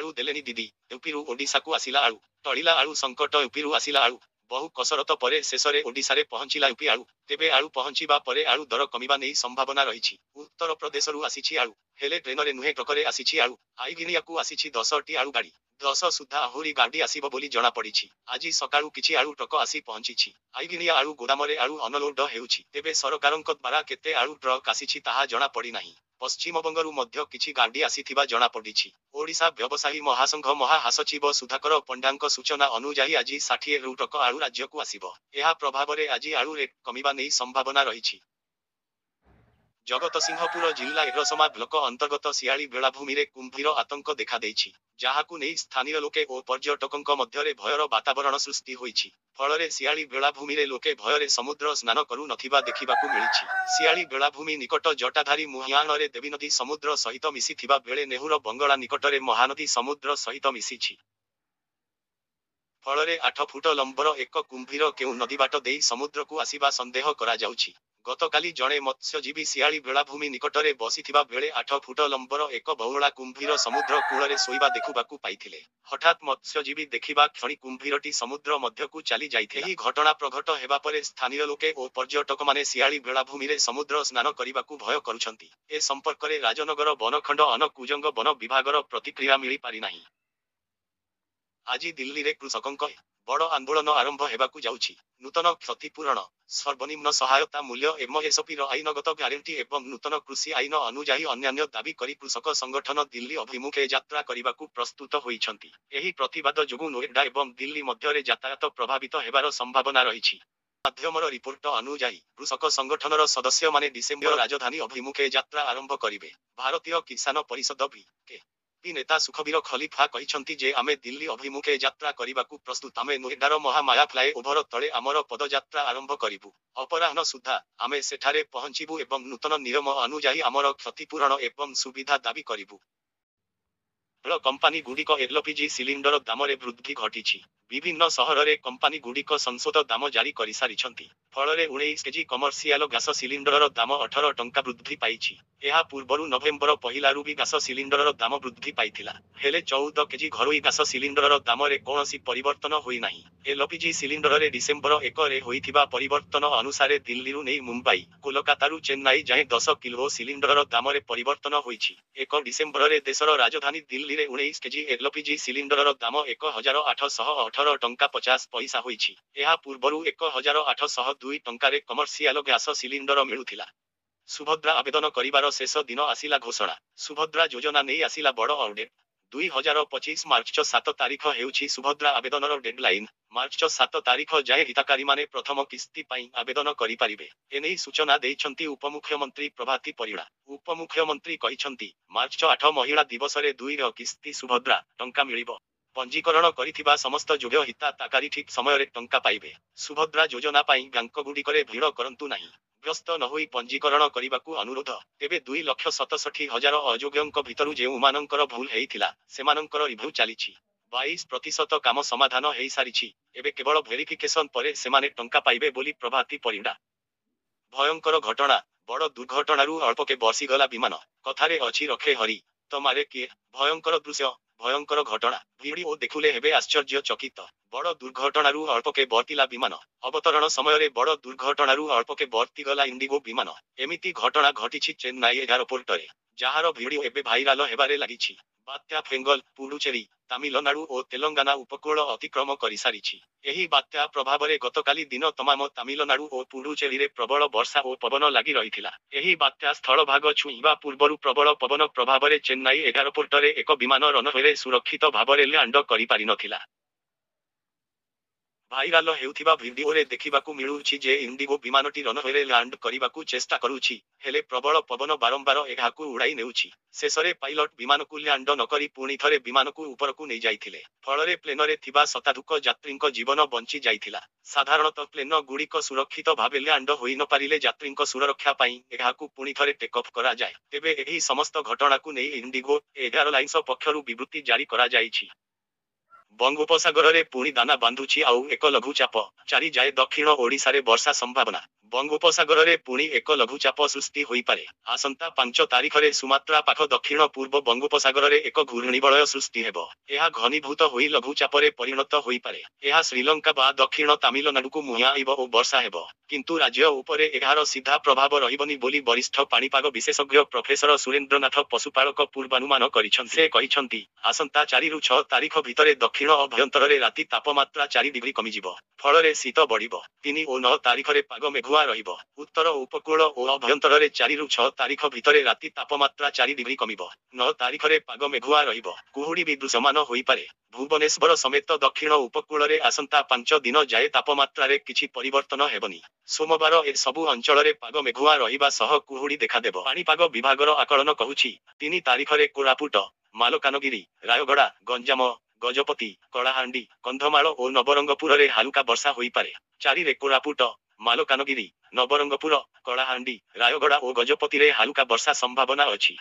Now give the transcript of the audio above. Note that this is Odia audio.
ଆଳୁ ଦେଲେନି ଦିଦି ୟୁପିରୁ ଓଡ଼ିଶାକୁ ଆସିଲା ଆଳୁ ଟଳିଲା ଆଳୁ ସଙ୍କଟ ୟୁପିରୁ ଆସିଲା ଆଳୁ ବହୁ କସରତ ପରେ ଶେଷରେ ଓଡ଼ିଶାରେ ପହଞ୍ଚିଲା ୟୁପି ଆଳୁ ତେବେ ଆଳୁ ପହଞ୍ଚିବା ପରେ ଆଳୁ ଦର କମିବା ନେଇ ସମ୍ଭାବନା ରହିଛି ଉତ୍ତରପ୍ରଦେଶରୁ ଆସିଛି ଆଳୁ ହେଲେ ଟ୍ରେନରେ ନୁହେଁ ଟ୍ରକରେ ଆସିଛି ଆଳୁ ଆଇଗିନିଆକୁ ଆସିଛି ଦଶଟି ଆଳୁ ଗାଡ଼ି ଦଶ ସୁଦ୍ଧା ଆହୁରି ଗାଡ଼ି ଆସିବ ବୋଲି ଜଣାପଡ଼ିଛି ଆଜି ସକାଳୁ କିଛି ଆଳୁ ଟ୍ରକ ଆସି ପହଞ୍ଚିଛି ଆଇଗିନିଆ ଆଳୁ ଗୋଦାମରେ ଆଳୁ ଅନଲୋଡ ହେଉଛି ତେବେ ସରକାରଙ୍କ ଦ୍ୱାରା କେତେ ଆଳୁ ଟ୍ରକ୍ ଆସିଛି ତାହା ଜଣାପଡ଼ିନାହିଁ ପଶ୍ଚିମବଙ୍ଗରୁ ମଧ୍ୟ କିଛି ଗାଣ୍ଡି ଆସିଥିବା ଜଣାପଡ଼ିଛି ଓଡ଼ିଶା ବ୍ୟବସାୟୀ ମହାସଂଘ ମହାସଚିବ ସୁଧାକର ପଣ୍ଡାଙ୍କ ସୂଚନା ଅନୁଯାୟୀ ଆଜି ଷାଠିଏ ରୁ ଟକ ଆଳୁ ରାଜ୍ୟକୁ ଆସିବ ଏହା ପ୍ରଭାବରେ ଆଜି ଆଳୁ ରେଟ୍ କମିବା ନେଇ ସମ୍ଭାବନା ରହିଛି ଜଗତସିଂହପୁର ଜିଲ୍ଲା ଏରସମା ବ୍ଲକ ଅନ୍ତର୍ଗତ ଶିଆଳି ବେଳାଭୂମିରେ କୁମ୍ଭୀର ଆତଙ୍କ ଦେଖାଦେଇଛି ଯାହାକୁ ନେଇ ସ୍ଥାନୀୟ ଲୋକେ ଓ ପର୍ଯ୍ୟଟକଙ୍କ ମଧ୍ୟରେ ଭୟର ବାତାବରଣ ସୃଷ୍ଟି ହୋଇଛି ଫଳରେ ଶିଆଳି ବେଳାଭୂମିରେ ଲୋକେ ଭୟରେ ସମୁଦ୍ର ସ୍ନାନ କରୁନଥିବା ଦେଖିବାକୁ ମିଳିଛି ଶିଆଳି ବେଳାଭୂମି ନିକଟ ଜଟାଧାରୀ ମୁହିଆଣରେ ଦେବୀନଦୀ ସମୁଦ୍ର ସହିତ ମିଶିଥିବା ବେଳେ ନେହୁର ବଙ୍ଗଳା ନିକଟରେ ମହାନଦୀ ସମୁଦ୍ର ସହିତ ମିଶିଛି ଫଳରେ ଆଠ ଫୁଟ ଲମ୍ବର ଏକ କୁମ୍ଭୀର କେଉଁ ନଦୀ ବାଟ ଦେଇ ସମୁଦ୍ରକୁ ଆସିବା ସନ୍ଦେହ କରାଯାଉଛି ଗତକାଲି ଜଣେ ମତ୍ସ୍ୟଜୀବୀ ଶିଆଳି ବେଳାଭୂମି ନିକଟରେ ବସିଥିବା ବେଳେ ଆଠ ଫୁଟ ଲମ୍ବର ଏକ ବହୁଳା କୁମ୍ଭୀର ସମୁଦ୍ର କୂଳରେ ଶୋଇବା ଦେଖିବାକୁ ପାଇଥିଲେ ହଠାତ୍ ମତ୍ସ୍ୟଜୀବୀ ଦେଖିବା କ୍ଷଣି କୁମ୍ଭୀରଟି ସମୁଦ୍ର ମଧ୍ୟକୁ ଚାଲି ଯାଇଥିଲେ ଏହି ଘଟଣା ପ୍ରଘଟ ହେବା ପରେ ସ୍ଥାନୀୟ ଲୋକେ ଓ ପର୍ଯ୍ୟଟକମାନେ ଶିଆଳି ବେଳାଭୂମିରେ ସମୁଦ୍ର ସ୍ନାନ କରିବାକୁ ଭୟ କରୁଛନ୍ତି ଏ ସମ୍ପର୍କରେ ରାଜନଗର ବନଖଣ୍ଡ ଅନକୁଜଙ୍ଗ ବନ ବିଭାଗର ପ୍ରତିକ୍ରିୟା ମିଳିପାରି ନାହିଁ ଆଜି ଦିଲ୍ଲୀରେ କୃଷକଙ୍କ ବଡ଼ ଆନ୍ଦୋଳନ ଆରମ୍ଭ ହେବାକୁ ଯାଉଛି ନୂତନ କ୍ଷତିପୂରଣ ସର୍ବନିମ୍ନ ସହାୟତା ମୂଲ୍ୟ ଏମଏସପିର ଆଇନଗତ ଗ୍ୟାରେଣ୍ଟି ଏବଂ ନୂତନ କୃଷି ଆଇନ ଅନୁଯାୟୀ ଅନ୍ୟାନ୍ୟ ଦାବି କରି କୃଷକ ସଂଗଠନ ଦିଲ୍ଲୀ ଅଭିମୁଖେ ଯାତ୍ରା କରିବାକୁ ପ୍ରସ୍ତୁତ ହୋଇଛନ୍ତି ଏହି ପ୍ରତିବାଦ ଯୋଗୁଁ ନୋଏଡା ଏବଂ ଦିଲ୍ଲୀ ମଧ୍ୟରେ ଯାତାୟତ ପ୍ରଭାବିତ ହେବାର ସମ୍ଭାବନା ରହିଛି ମାଧ୍ୟମର ରିପୋର୍ଟ ଅନୁଯାୟୀ କୃଷକ ସଂଗଠନର ସଦସ୍ୟମାନେ ଡିସେମ୍ବର ରାଜଧାନୀ ଅଭିମୁଖେ ଯାତ୍ରା ଆରମ୍ଭ କରିବେ ଭାରତୀୟ କିଷାନ ପରିଷଦ ବି ବି ନେତା ସୁଖବୀର ଖଲିଫା କହିଛନ୍ତି ଯେ ଆମେ ଦିଲ୍ଲୀ ଅଭିମୁଖେ ଯାତ୍ରା କରିବାକୁ ପ୍ରସ୍ତୁତ ଆମେ ନୋଏଡାର ମହାମାୟା ଫ୍ଲାଏ ଓଭର ତଳେ ଆମର ପଦଯାତ୍ରା ଆରମ୍ଭ କରିବୁ ଅପରାହ୍ନ ସୁଦ୍ଧା ଆମେ ସେଠାରେ ପହଞ୍ଚିବୁ ଏବଂ ନୂତନ ନିୟମ ଅନୁଯାୟୀ ଆମର କ୍ଷତିପୂରଣ ଏବଂ ସୁବିଧା ଦାବି କରିବୁ ର କମ୍ପାନୀଗୁଡ଼ିକ ଏଲ୍ପିଜି ସିଲିଣ୍ଡର ଦାମରେ ବୃଦ୍ଧି ଘଟିଛି ବିଭିନ୍ନ ସହରରେ କମ୍ପାନୀ ଗୁଡ଼ିକ ସଂଶୋଧ ଦାମ ଜାରି କରିସାରିଛନ୍ତି ଫଳରେ ଉଣେଇଶ କେଜି କମର୍ସିଆଲ ଗ୍ୟାସ ସିଲିଣ୍ଡରର ଦାମ ଅଠର ଟଙ୍କା ବୃଦ୍ଧି ପାଇଛି ଏହା ପୂର୍ବରୁ ନଭେମ୍ବର ପହିଲାରୁ ବି ଗ୍ୟାସ ସିଲିଣ୍ଡରର ଦାମ ବୃଦ୍ଧି ପାଇଥିଲା ହେଲେ ଚଉଦ କେଜି ଘରୋଇ ଗ୍ୟାସ ସିଲିଣ୍ଡରର ଦାମରେ କୌଣସି ପରିବର୍ତ୍ତନ ହୋଇନାହିଁ ଏଲ୍ପିଜି ସିଲିଣ୍ଡରରେ ଡିସେମ୍ବର ଏକରେ ହୋଇଥିବା ପରିବର୍ତ୍ତନ ଅନୁସାରେ ଦିଲ୍ଲୀରୁ ନେଇ ମୁମ୍ବାଇ କୋଲକାତାରୁ ଚେନ୍ନାଇ ଯାଏଁ ଦଶ କିଲୋ ସିଲିଣ୍ଡରର ଦାମରେ ପରିବର୍ତ୍ତନ ହୋଇଛି ଏକ ଡିସେମ୍ବରରେ ଦେଶର ରାଜଧାନୀ ଦିଲ୍ଲୀ ଦିଲ୍ଲୀରେ ଉଣେଇଶ କେଜି ଏଲ୍ପିଜି ସିଲିଣ୍ଡରର ଦାମ ଏକ ହଜାର ଆଠଶହ ଅଠର ଟଙ୍କା ପଚାଶ ପଇସା ହୋଇଛି ଏହା ପୂର୍ବରୁ ଏକ ହଜାର ଆଠଶହ ଦୁଇ ଟଙ୍କାରେ କମର୍ସିଆଲ ଗ୍ୟାସ ସିଲିଣ୍ଡର ମିଳୁଥିଲା ସୁଭଦ୍ରା ଆବେଦନ କରିବାର ଶେଷ ଦିନ ଆସିଲା ଘୋଷଣା ସୁଭଦ୍ରା ଯୋଜନା ନେଇ ଆସିଲା ବଡ଼ ଅପଡେଟ୍ ଦୁଇ ହଜାର ପଚିଶ ମାର୍ଚ୍ଚ ସାତ ତାରିଖ ହେଉଛି ସୁଭଦ୍ରା ଆବେଦନର ଡେଡ୍ଲାଇନ୍ ମାର୍ଚ୍ଚ ସାତ ତାରିଖ ଯାଏ ହିତାକାରୀମାନେ ପ୍ରଥମ କିସ୍ତି ପାଇଁ ଆବେଦନ କରିପାରିବେ ଏନେଇ ସୂଚନା ଦେଇଛନ୍ତି ଉପମୁଖ୍ୟମନ୍ତ୍ରୀ ପ୍ରଭାତୀ ପରିଡ଼ା ଉପମୁଖ୍ୟମନ୍ତ୍ରୀ କହିଛନ୍ତି ମାର୍ଚ୍ଚ ଆଠ ମହିଳା ଦିବସରେ ଦୁଇର କିସ୍ତି ସୁଭଦ୍ରା ଟଙ୍କା ମିଳିବ ପଞ୍ଜୀକରଣ କରିଥିବା ସମସ୍ତ ଯୋଗ୍ୟ ହିତାତାକାରୀ ଠିକ୍ ସମୟରେ ଟଙ୍କା ପାଇବେ ସୁଭଦ୍ରା ଯୋଜନା ପାଇଁ ବ୍ୟାଙ୍କଗୁଡ଼ିକରେ ଭିଡ଼ କରନ୍ତୁ ନାହିଁ ବ୍ୟସ୍ତ ନ ହୋଇ ପଞ୍ଜୀକରଣ କରିବାକୁ ଅନୁରୋଧ ତେବେ ଦୁଇ ଲକ୍ଷ ସତଷଠି ହଜାର ଅଯୋଗ୍ୟଙ୍କ ଭିତରୁ ଯେଉଁମାନଙ୍କର ଭୁଲ ହେଇଥିଲା ସେମାନଙ୍କର ରିଭ୍ୟୁ ଚାଲିଛି ବାଇଶ ପ୍ରତିଶତ କାମ ସମାଧାନ ହେଇସାରିଛି ଏବେ କେବଳ ଭେରିଫିକେସନ ପରେ ସେମାନେ ଟଙ୍କା ପାଇବେ ବୋଲି ପ୍ରଭାତି ପରିଡ଼ା ଭୟଙ୍କର ଘଟଣା ବଡ଼ ଦୁର୍ଘଟଣାରୁ ଅଳ୍ପକେ ବସିଗଲା ବିମାନ କଥାରେ ଅଛି ରଖେ ହରି ତ ମାରେ କିଏ ଭୟଙ୍କର ଦୃଶ୍ୟ ଭୟଙ୍କର ଘଟଣା ଭିଡ଼ିଓ ଦେଖିଲେ ହେବେ ଆଶ୍ଚର୍ଯ୍ୟ ଚକିତ ବଡ଼ ଦୁର୍ଘଟଣାରୁ ଅଳ୍ପକେ ବର୍ତ୍ତିଲା ବିମାନ ଅବତରଣ ସମୟରେ ବଡ଼ ଦୁର୍ଘଟଣାରୁ ଅଳ୍ପକେ ବର୍ତ୍ତିଗଲା ଇଣ୍ଡିଗୋ ବିମାନ ଏମିତି ଘଟଣା ଘଟିଛି ଚେନ୍ନାଇ ଏୟାରପୋର୍ଟରେ ଯାହାର ଭିଡ଼ିଓ ଏବେ ଭାଇରାଲ ହେବାରେ ଲାଗିଛି ବାତ୍ୟା ଫେଙ୍ଗଲ ପୁଡୁଚେରୀ ତାମିଲନାଡୁ ଓ ତେଲଙ୍ଗାନା ଉପକୂଳ ଅତିକ୍ରମ କରିସାରିଛି ଏହି ବାତ୍ୟା ପ୍ରଭାବରେ ଗତକାଲି ଦିନ ତମାମ ତାମିଲନାଡୁ ଓ ପୁଡୁଚେରୀରେ ପ୍ରବଳ ବର୍ଷା ଓ ପବନ ଲାଗି ରହିଥିଲା ଏହି ବାତ୍ୟା ସ୍ଥଳଭାଗ ଛୁଇଁବା ପୂର୍ବରୁ ପ୍ରବଳ ପବନ ପ୍ରଭାବରେ ଚେନ୍ନାଇ ଏଗାରପୋର୍ଟରେ ଏକ ବିମାନ ରନୱେରେ ସୁରକ୍ଷିତ ଭାବରେ ଲ୍ୟାଣ୍ଡ କରିପାରିନଥିଲା ଭାଇରାଲ ହେଉଥିବା ଭିଡିଓରେ ଦେଖିବାକୁ ମିଳୁଛି ଯେ ଇଣ୍ଡିଗୋ ବିମାନଟି ରନୱେରେ ଲ୍ୟାଣ୍ଡ କରିବାକୁ ଚେଷ୍ଟା କରୁଛି ହେଲେ ପ୍ରବଳ ପବନ ବାରମ୍ବାର ଏହାକୁ ଉଡ଼ାଇ ନେଉଛି ଶେଷରେ ପାଇଲଟ ବିମାନକୁ ଲ୍ୟାଣ୍ଡ ନ କରି ପୁଣି ଥରେ ବିମାନକୁ ଉପରକୁ ନେଇଯାଇଥିଲେ ଫଳରେ ପ୍ଲେନରେ ଥିବା ଶତାଧୁକ ଯାତ୍ରୀଙ୍କ ଜୀବନ ବଞ୍ଚି ଯାଇଥିଲା ସାଧାରଣତଃ ପ୍ଲେନ ଗୁଡ଼ିକ ସୁରକ୍ଷିତ ଭାବେ ଲ୍ୟାଣ୍ଡ ହୋଇନପାରିଲେ ଯାତ୍ରୀଙ୍କ ସୁରକ୍ଷା ପାଇଁ ଏହାକୁ ପୁଣି ଥରେ ଟେକଅଫ୍ କରାଯାଏ ତେବେ ଏହି ସମସ୍ତ ଘଟଣାକୁ ନେଇ ଇଣ୍ଡିଗୋ ଏୟାରଲାଇନ୍ସ ପକ୍ଷରୁ ବିବୃତ୍ତି ଜାରି କରାଯାଇଛି ବଙ୍ଗୋପସାଗରରେ ପୁଣି ଦାନା ବାନ୍ଧୁଛି ଆଉ ଏକ ଲଘୁଚାପ ଚାରି ଯାଏ ଦକ୍ଷିଣ ଓଡ଼ିଶାରେ ବର୍ଷା ସମ୍ଭାବନା ବଙ୍ଗୋପସାଗରରେ ପୁଣି ଏକ ଲଘୁଚାପ ସୃଷ୍ଟି ହୋଇପାରେ ଆସନ୍ତା ପାଞ୍ଚ ତାରିଖରେ ସୁମାତ୍ରା ପାଖ ଦକ୍ଷିଣ ପୂର୍ବ ବଙ୍ଗୋପସାଗରରେ ଏକ ଘୂର୍ଣ୍ଣିବଳୟ ସୃଷ୍ଟି ହେବ ଏହା ଘନୀଭୂତ ହୋଇ ଲଘୁଚାପରେ ପରିଣତ ହୋଇପାରେ ଏହା ଶ୍ରୀଲଙ୍କା ବା ଦକ୍ଷିଣ ତାମିଲନାଡୁକୁ ମୁହାଁଇବ ଓ ବର୍ଷା ହେବ କିନ୍ତୁ ରାଜ୍ୟ ଉପରେ ଏହାର ସିଧା ପ୍ରଭାବ ରହିବନି ବୋଲି ବରିଷ୍ଠ ପାଣିପାଗ ବିଶେଷଜ୍ଞ ପ୍ରଫେସର ସୁରେନ୍ଦ୍ରନାଥ ପଶୁପାଳକ ପୂର୍ବାନୁମାନ କରିଛନ୍ତି ସେ କହିଛନ୍ତି ଆସନ୍ତା ଚାରିରୁ ଛଅ ତାରିଖ ଭିତରେ ଦକ୍ଷିଣ ଅଭ୍ୟନ୍ତରରେ ରାତି ତାପମାତ୍ରା ଚାରି ଡିଗ୍ରୀ କମିଯିବ ଫଳରେ ଶୀତ ବଢିବ ତିନି ଓ ନଅ ତାରିଖରେ ପାଗ ମେଘୁଆ ମେଘୁଆ ରହିବ ଉତ୍ତର ଉପକୂଳ ଓ ଅଭ୍ୟନ୍ତରରେ ଚାରିରୁ ଛଅ ତାରିଖ ଭିତରେ ରାତି ତାପମାତ୍ରା ଚାରି ଡିଗ୍ରୀ କମିବ ନଅ ତାରିଖରେ ପାଗ ମେଘୁଆ ରହିବ କୁହୁଡ଼ି ବି ଦୃଶ୍ୟମାନ ହୋଇପାରେ ଭୁବନେଶ୍ୱର ସମେତ ଦକ୍ଷିଣ ଉପକୂଳରେ ଆସନ୍ତା ପାଞ୍ଚ ଦିନ ଯାଏ ତାପମାତ୍ରାରେ କିଛି ପରିବର୍ତ୍ତନ ହେବନି ସୋମବାର ଏସବୁ ଅଞ୍ଚଳରେ ପାଗ ମେଘୁଆ ରହିବା ସହ କୁହୁଡ଼ି ଦେଖାଦେବ ପାଣିପାଗ ବିଭାଗର ଆକଳନ କହୁଛି ତିନି ତାରିଖରେ କୋରାପୁଟ ମାଲକାନଗିରି ରାୟଗଡ଼ା ଗଞ୍ଜାମ ଗଜପତି କଳାହାଣ୍ଡି କନ୍ଧମାଳ ଓ ନବରଙ୍ଗପୁରରେ ହାଲୁକା ବର୍ଷା ହୋଇପାରେ ଚାରିରେ କୋରାପୁଟ ମାଲକାନଗିରି ନବରଙ୍ଗପୁର କଳାହାଣ୍ଡି ରାୟଗଡ଼ା ଓ ଗଜପତିରେ ହାଲୁକା ବର୍ଷା ସମ୍ଭାବନା ଅଛି